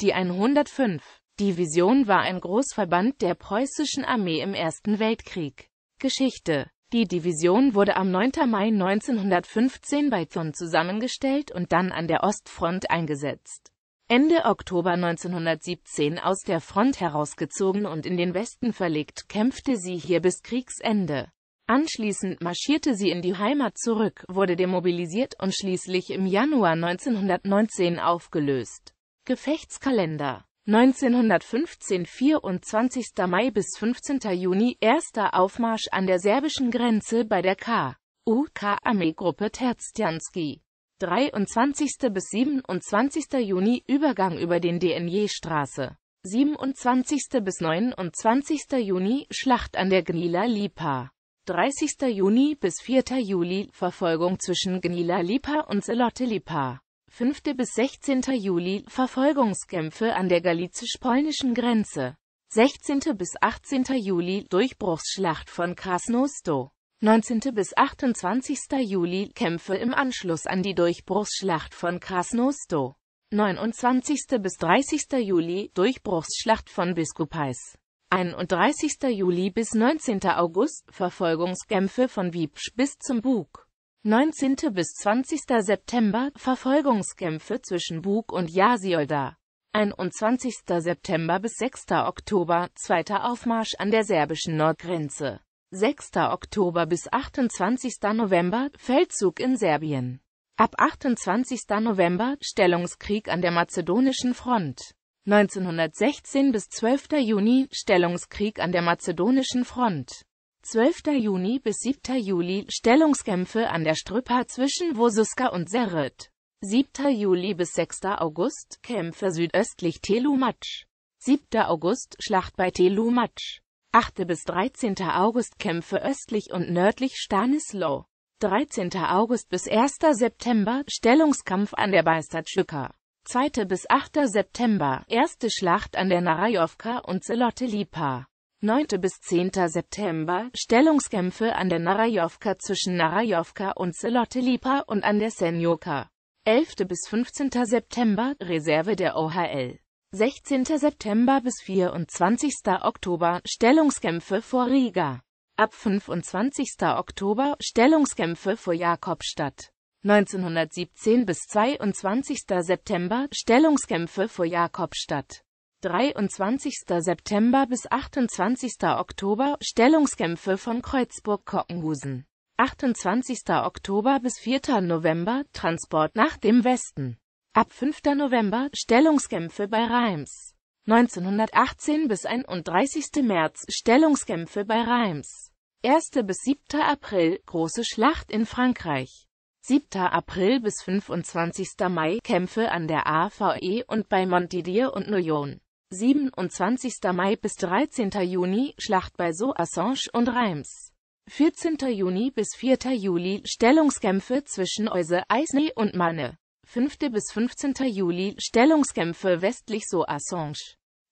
Die 105. Division war ein Großverband der preußischen Armee im Ersten Weltkrieg. Geschichte Die Division wurde am 9. Mai 1915 bei Thun zusammengestellt und dann an der Ostfront eingesetzt. Ende Oktober 1917 aus der Front herausgezogen und in den Westen verlegt, kämpfte sie hier bis Kriegsende. Anschließend marschierte sie in die Heimat zurück, wurde demobilisiert und schließlich im Januar 1919 aufgelöst. Gefechtskalender 1915 24. Mai bis 15. Juni erster Aufmarsch an der serbischen Grenze bei der KUK-Armeegruppe Terstjanski. 23. bis 27. Juni Übergang über den DNJ-Straße. 27. bis 29. Juni Schlacht an der Gnila Lipa. 30. Juni bis 4. Juli Verfolgung zwischen Gnila Lipa und Selote Lipa. 5. bis 16. Juli Verfolgungskämpfe an der galizisch-polnischen Grenze. 16. bis 18. Juli Durchbruchsschlacht von Krasnosto. 19. bis 28. Juli Kämpfe im Anschluss an die Durchbruchsschlacht von Krasnosto. 29. bis 30. Juli Durchbruchsschlacht von Biskupais. 31. Juli bis 19. August Verfolgungskämpfe von Wiebsch bis zum Bug. 19. bis 20. September, Verfolgungskämpfe zwischen Bug und Jasiolda. 21. September bis 6. Oktober, zweiter Aufmarsch an der serbischen Nordgrenze. 6. Oktober bis 28. November, Feldzug in Serbien. Ab 28. November, Stellungskrieg an der mazedonischen Front. 1916 bis 12. Juni, Stellungskrieg an der mazedonischen Front. 12. Juni bis 7. Juli, Stellungskämpfe an der Strüppa zwischen Vosuska und Seret. 7. Juli bis 6. August, Kämpfe südöstlich Telumatsch. 7. August, Schlacht bei Telumatsch. 8. bis 13. August, Kämpfe östlich und nördlich Stanislaw. 13. August bis 1. September, Stellungskampf an der Beistatschüka. 2. bis 8. September, erste Schlacht an der Narajowka und Zelotelipa. 9. bis 10. September, Stellungskämpfe an der Narajowka zwischen Narajowka und Selote und an der Senjoka. 11. bis 15. September, Reserve der OHL. 16. September bis 24. Oktober, Stellungskämpfe vor Riga. Ab 25. Oktober, Stellungskämpfe vor Jakobstadt. 1917 bis 22. September, Stellungskämpfe vor Jakobstadt. 23. September bis 28. Oktober Stellungskämpfe von Kreuzburg-Kockenhusen. 28. Oktober bis 4. November Transport nach dem Westen. Ab 5. November Stellungskämpfe bei Reims. 1918 bis 31. März Stellungskämpfe bei Reims. 1. bis 7. April Große Schlacht in Frankreich. 7. April bis 25. Mai Kämpfe an der AVE und bei Montdidier und Noyon. 27. Mai bis 13. Juni, Schlacht bei So Assange und Reims. 14. Juni bis 4. Juli, Stellungskämpfe zwischen Euse, Eisne und Manne. 5. bis 15. Juli, Stellungskämpfe westlich So Assange.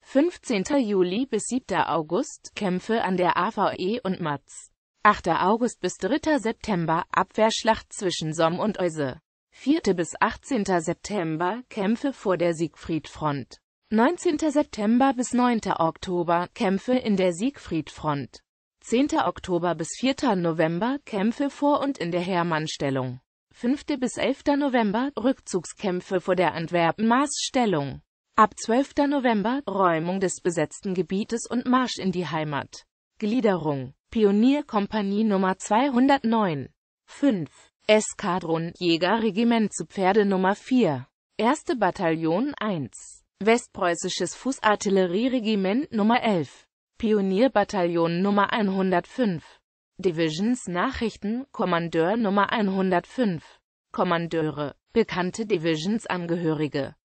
15. Juli bis 7. August, Kämpfe an der AVE und Matz. 8. August bis 3. September, Abwehrschlacht zwischen Somme und Euse. 4. bis 18. September, Kämpfe vor der Siegfriedfront. 19. September bis 9. Oktober Kämpfe in der Siegfriedfront. 10. Oktober bis 4. November Kämpfe vor und in der Hermannstellung. 5. bis 11. November Rückzugskämpfe vor der Antwerpen-Maßstellung. Ab 12. November Räumung des besetzten Gebietes und Marsch in die Heimat. Gliederung Pionierkompanie Nummer 209 5. Eskadron Jägerregiment zu Pferde Nummer 4 1. Bataillon 1 Westpreußisches Fußartillerieregiment Nummer 11, Pionierbataillon Nummer 105, Divisions Nachrichten, Kommandeur Nummer 105, Kommandeure, bekannte Divisions Angehörige.